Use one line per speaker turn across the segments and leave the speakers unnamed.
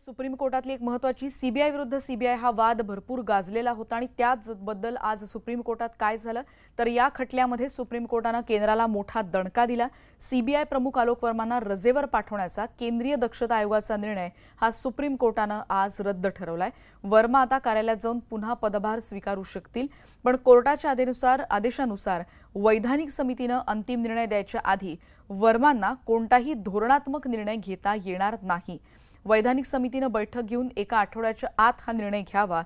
supreme कोर्टातली एक महत्वाची CBI विरुद्ध सीबीआय हा वाद भरपूर गाजलेला होता आणि त्याचबद्दल आज सुप्रीम कोर्टात काय झालं तर या खटल्यामध्ये सुप्रीम कोर्टानं केंद्राला मोठा दणका दिला सीबीआय प्रमुख आलोक वर्मांना रजेवर पाठवण्याचा केंद्रीय दक्षता आयोगाचा निर्णय हा सुप्रीम कोर्टानं आज रद्द ठरवलाय वर्मा आता कार्यालयात जाऊन पुन्हा पदभार स्वीकारू शकतील पण कोर्टाच्या आदेनुसार आदेशानुसार वैधानिक समितीनं अंतिम निर्णय द्यायच्या आधी वर्मांना कोणताही धोरणात्मक निर्णय घेता येणार नाही वैधानिक समिति बैठक घेन एक आठ आत हा निर्णय घयावा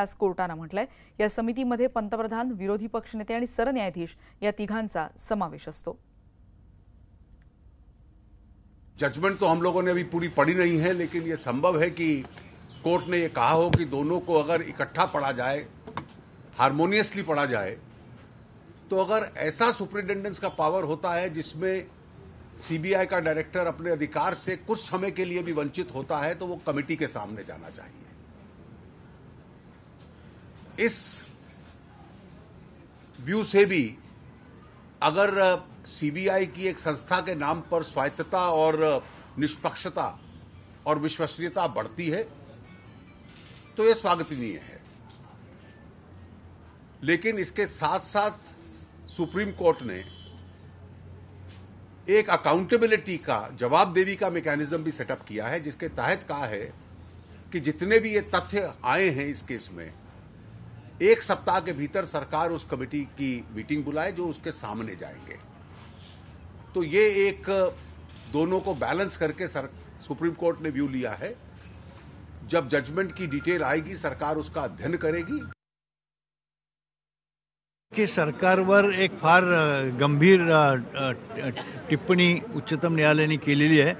आज कोर्टान मटल या समितीमध्ये विरोधी पक्ष नेता सरन्यायाधीश या तिघांचा समावेश असतो
जजमेंट तो हम लोगों ने अभी पूरी पड़ी नहीं है लेकिन ये संभव है कि कोर्ट ने यह कहा हो कि दोनों को अगर इकट्ठा पढ़ा जाए हारमोनियसली पढ़ा जाए तो अगर ऐसा सुप्रिंटेंडेंस का पावर होता है जिसमें सीबीआई का डायरेक्टर अपने अधिकार से कुछ समय के लिए भी वंचित होता है तो वो कमेटी के सामने जाना चाहिए इस व्यू से भी अगर सीबीआई की एक संस्था के नाम पर स्वायत्तता और निष्पक्षता और विश्वसनीयता बढ़ती है तो यह स्वागतनीय है लेकिन इसके साथ साथ सुप्रीम कोर्ट ने एक अकाउंटेबिलिटी का जवाबदेही का मैकेनिज्म भी सेटअप किया है जिसके तहत कहा है कि जितने भी ये तथ्य आए हैं इस केस में एक सप्ताह के भीतर सरकार उस कमेटी की मीटिंग बुलाए जो उसके सामने जाएंगे तो ये एक दोनों को बैलेंस करके सर सुप्रीम कोर्ट ने व्यू लिया है जब जजमेंट की डिटेल आएगी सरकार उसका अध्ययन करेगी
की सरकारवर एक फार गंभीर टिप्पणी उच्चतम न्यायालयाने केलेली आहे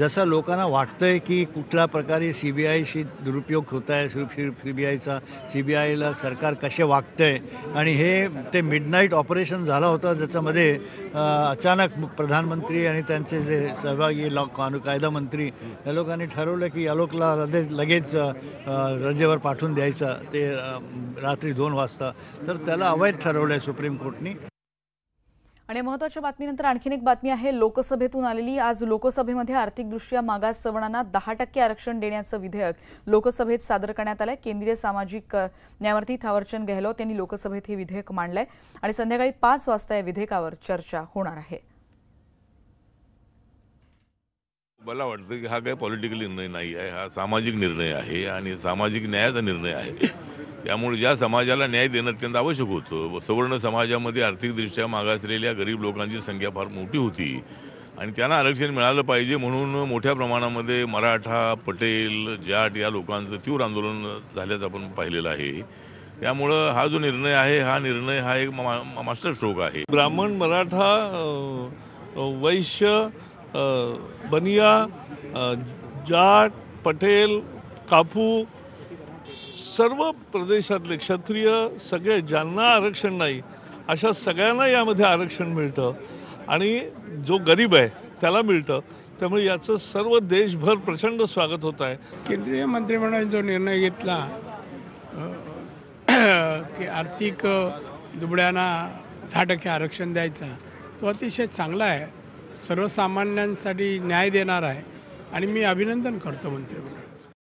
जसं लोकांना वाटतंय की कुठल्या प्रकारे सीबीआयशी दुरुपयोग होत आहे सीबीआयचा सीबीआयला सरकार कसे वागतंय आणि हे ते मिडनाईट ऑपरेशन झालं होतं ज्याच्यामध्ये अचानक प्रधानमंत्री आणि त्यांचे जे सहभागी लॉ कायदा मंत्री या लोकांनी ठरवलं की या लोकला लगेच रजेवर पाठवून द्यायचं ते रात्री दोन वाजता तर त्याला अवैध ठर ठरवलंय सुप्रीम कोर्टनी
आणि महत्वाच्या बातमीनंतर आणखीन एक बातमी आहे लोकसभेतून आलेली आज लोकसभेमध्ये आर्थिकदृष्ट्या मागास सवणांना दहा टक्के आरक्षण देण्याचं विधेयक लोकसभेत सादर करण्यात आलंय केंद्रीय सामाजिक न्यायमूर्ती थावरचंद गेहलोत यांनी लोकसभेत हे विधेयक मांडलंय आणि संध्याकाळी पाच वाजता या विधेयकावर चर्चा होणार आहे
मला वाटतं की हा काही पॉलिटिकल निर्णय नाही आहे हा सामाजिक निर्णय आहे आणि सामाजिक न्यायाचा निर्णय आहे त्यामुळे ज्या समाजाला न्याय देणं अत्यंत आवश्यक होतं सवर्ण समाजामध्ये आर्थिकदृष्ट्या मागासलेल्या गरीब लोकांची संख्या फार मोठी होती आणि त्यांना आरक्षण मिळालं पाहिजे म्हणून मोठ्या प्रमाणामध्ये मराठा पटेल जाट या लोकांचं तीव्र आंदोलन झाल्याचं आपण पाहिलेलं आहे त्यामुळं हा जो
निर्णय आहे हा निर्णय हा
एक मास्टर स्ट्रोक आहे ब्राह्मण मराठा
वैश्य बनिया जाट पटेल काफू सर्व प्रदेशातले क्षत्रिय सगळे ज्यांना आरक्षण नाही अशा सगळ्यांना यामध्ये आरक्षण मिळतं आणि जो गरीब आहे त्याला मिळतं त्यामुळे याचं सर्व देशभर प्रचंड स्वागत होत आहे केंद्रीय मंत्रिमंडळाने जो निर्णय घेतला की आर्थिक दुबड्यांना दहा टक्के आरक्षण द्यायचा तो अतिशय चांगला आहे सर्वसामान्यांसाठी न्याय देणार आहे आणि मी अभिनंदन करतो मंत्रिमंडळाचं